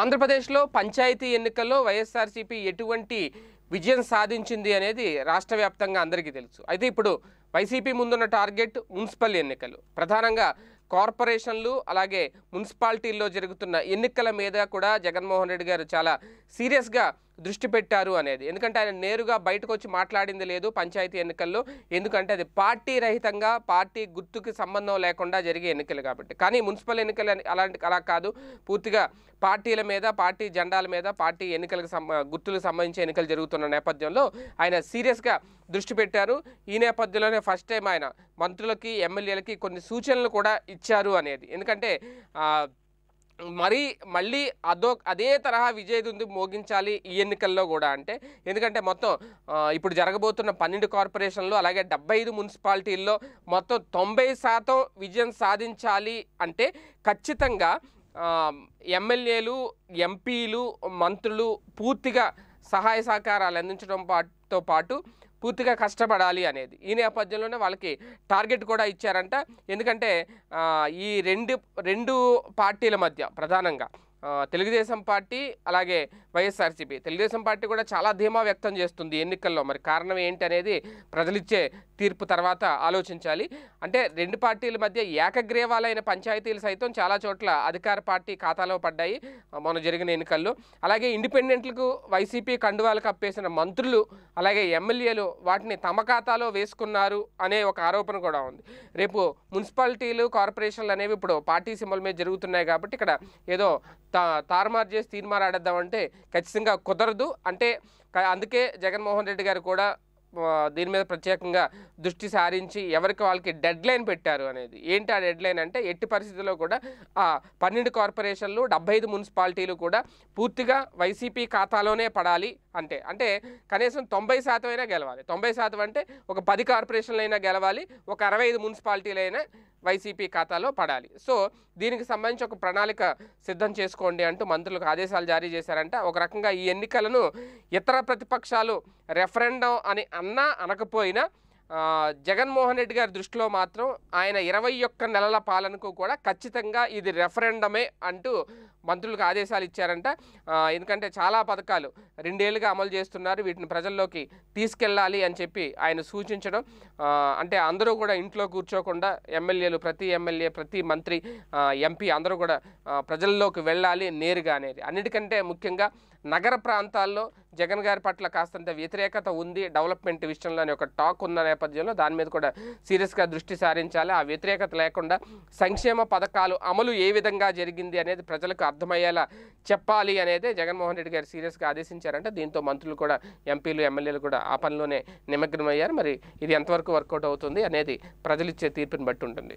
ఆంధ్రప్రదేశ్లో పంచాయతీ ఎన్నికల్లో వైఎస్ఆర్సీపీ ఎటువంటి విజయం సాధించింది అనేది రాష్ట్ర వ్యాప్తంగా అందరికీ తెలుసు అయితే ఇప్పుడు వైసీపీ ముందున్న టార్గెట్ మున్సిపల్ ఎన్నికలు ప్రధానంగా కార్పొరేషన్లు అలాగే మున్సిపాలిటీల్లో జరుగుతున్న ఎన్నికల మీద కూడా జగన్మోహన్ రెడ్డి గారు చాలా సీరియస్గా దృష్టి పెట్టారు అనేది ఎందుకంటే ఆయన నేరుగా బయటకు వచ్చి మాట్లాడింది లేదు పంచాయతీ ఎన్నికల్లో ఎందుకంటే అది పార్టీ రహితంగా పార్టీ గుర్తుకి సంబంధం లేకుండా జరిగే ఎన్నికలు కాబట్టి కానీ మున్సిపల్ ఎన్నికలు అలాంటి అలా కాదు పూర్తిగా పార్టీల మీద పార్టీ జెండాల మీద పార్టీ ఎన్నికలకు గుర్తులకు సంబంధించి ఎన్నికలు జరుగుతున్న నేపథ్యంలో ఆయన సీరియస్గా దృష్టి పెట్టారు ఈ నేపథ్యంలోనే ఫస్ట్ టైం ఆయన మంత్రులకి ఎమ్మెల్యేలకి కొన్ని సూచనలు కూడా ఇచ్చారు అనేది ఎందుకంటే మరీ మళ్ళీ అదో అదే తరహా విజయ్ మోగించాలి ఈ ఎన్నికల్లో కూడా అంటే ఎందుకంటే మొత్తం ఇప్పుడు జరగబోతున్న పన్నెండు కార్పొరేషన్లు అలాగే డెబ్బై ఐదు మున్సిపాలిటీల్లో మొత్తం తొంభై శాతం విజయం సాధించాలి అంటే ఖచ్చితంగా ఎమ్మెల్యేలు ఎంపీలు మంత్రులు పూర్తిగా సహాయ సహకారాలు అందించడంతో పాటు పూర్తిగా కష్టపడాలి అనేది ఈ నేపథ్యంలోనే వాళ్ళకి టార్గెట్ కూడా ఇచ్చారంట ఎందుకంటే ఈ రెండు రెండు పార్టీల మధ్య ప్రధానంగా తెలుగుదేశం పార్టీ అలాగే వైఎస్ఆర్సీపీ తెలుగుదేశం పార్టీ కూడా చాలా ధీమా వ్యక్తం చేస్తుంది ఎన్నికల్లో మరి కారణం ఏంటి అనేది ప్రజలిచ్చే తీర్పు తర్వాత ఆలోచించాలి అంటే రెండు పార్టీల మధ్య ఏకగ్రీవాలైన పంచాయతీలు సైతం చాలా చోట్ల అధికార పార్టీ ఖాతాలో పడ్డాయి మొన్న జరిగిన ఎన్నికల్లో అలాగే ఇండిపెండెంట్లకు వైసీపీ కండువాలు కప్పేసిన మంత్రులు అలాగే ఎమ్మెల్యేలు వాటిని తమ ఖాతాలో వేసుకున్నారు అనే ఒక ఆరోపణ కూడా ఉంది రేపు మున్సిపాలిటీలు కార్పొరేషన్లు అనేవి ఇప్పుడు పార్టీ సింబల్ మీద జరుగుతున్నాయి కాబట్టి ఇక్కడ ఏదో తా తారుమారు చేసి తీర్మారు ఆడేద్దామంటే ఖచ్చితంగా కుదరదు అంటే అందుకే జగన్మోహన్ రెడ్డి గారు కూడా దీని మీద ప్రత్యేకంగా దృష్టి సారించి ఎవరికి వాళ్ళకి డెడ్ లైన్ పెట్టారు అనేది ఏంటి ఆ డెడ్ లైన్ అంటే ఎట్టి పరిస్థితుల్లో కూడా ఆ పన్నెండు కార్పొరేషన్లు డెబ్బై ఐదు మున్సిపాలిటీలు కూడా పూర్తిగా వైసీపీ ఖాతాలోనే పడాలి అంటే అంటే కనీసం తొంభై శాతం అయినా గెలవాలి తొంభై శాతం అంటే ఒక పది కార్పొరేషన్లైనా గెలవాలి ఒక అరవై ఐదు మున్సిపాలిటీలైనా వైసీపీ ఖాతాలో పడాలి సో దీనికి సంబంధించి ఒక ప్రణాళిక సిద్ధం చేసుకోండి అంటూ మంత్రులకు ఆదేశాలు జారీ చేశారంట ఒక రకంగా ఈ ఎన్నికలను ఇతర ప్రతిపక్షాలు రెఫరెండం అని అన్నా అనకపోయినా జగన్మోహన్ రెడ్డి గారి దృష్టిలో మాత్రం ఆయన ఇరవై ఒక్క నెలల పాలనకు కూడా ఖచ్చితంగా ఇది రెఫరెండమే అంటూ మంత్రులకు ఆదేశాలు ఇచ్చారంట ఎందుకంటే చాలా పథకాలు రెండేళ్లుగా అమలు చేస్తున్నారు వీటిని ప్రజల్లోకి తీసుకెళ్ళాలి అని చెప్పి ఆయన సూచించడం అంటే అందరూ కూడా ఇంట్లో కూర్చోకుండా ఎమ్మెల్యేలు ప్రతి ఎమ్మెల్యే ప్రతి మంత్రి ఎంపీ అందరూ కూడా ప్రజల్లోకి వెళ్ళాలి నేరుగా అనేది అన్నిటికంటే ముఖ్యంగా నగర ప్రాంతాల్లో జగన్ గారి పట్ల కాస్తంత వ్యతిరేకత ఉంది డెవలప్మెంట్ విషయంలో ఒక టాక్ ఉన్న నేపథ్యంలో దాని మీద కూడా సీరియస్గా దృష్టి సారించాలి ఆ వ్యతిరేకత లేకుండా సంక్షేమ పథకాలు అమలు ఏ విధంగా జరిగింది అనేది ప్రజలకు అర్థమయ్యేలా చెప్పాలి అనేది జగన్మోహన్ రెడ్డి గారు సీరియస్గా ఆదేశించారంటే దీంతో మంత్రులు కూడా ఎంపీలు ఎమ్మెల్యేలు కూడా ఆ పనిలోనే నిమగ్నమయ్యారు మరి ఇది ఎంతవరకు వర్కౌట్ అవుతుంది అనేది ప్రజలు ఇచ్చే తీర్పుని బట్టి ఉంటుంది